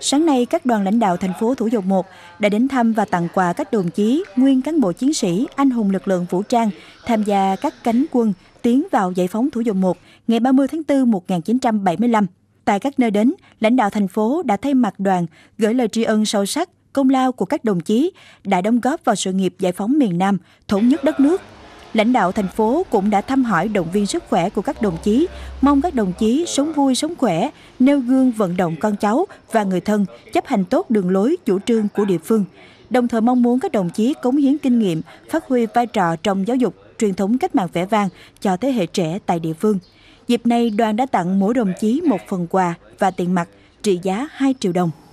Sáng nay, các đoàn lãnh đạo thành phố Thủ Dầu Một đã đến thăm và tặng quà các đồng chí, nguyên cán bộ chiến sĩ, anh hùng lực lượng vũ trang tham gia các cánh quân tiến vào giải phóng Thủ Dầu Một ngày 30 tháng 4 1975. Tại các nơi đến, lãnh đạo thành phố đã thay mặt đoàn gửi lời tri ân sâu sắc công lao của các đồng chí đã đóng góp vào sự nghiệp giải phóng miền Nam, thống nhất đất nước lãnh đạo thành phố cũng đã thăm hỏi động viên sức khỏe của các đồng chí, mong các đồng chí sống vui sống khỏe, nêu gương vận động con cháu và người thân chấp hành tốt đường lối chủ trương của địa phương. Đồng thời mong muốn các đồng chí cống hiến kinh nghiệm, phát huy vai trò trong giáo dục truyền thống cách mạng vẻ vang cho thế hệ trẻ tại địa phương. Dịp này, đoàn đã tặng mỗi đồng chí một phần quà và tiền mặt trị giá 2 triệu đồng.